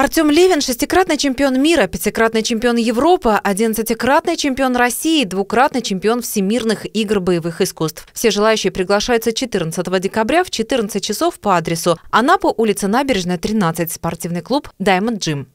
Артем Левин – шестикратный чемпион мира, пятикратный чемпион Европы, одиннадцатикратный чемпион России, двукратный чемпион Всемирных игр боевых искусств. Все желающие приглашаются 14 декабря в 14 часов по адресу Анапа, улица Набережная, 13, спортивный клуб «Даймонд Джим».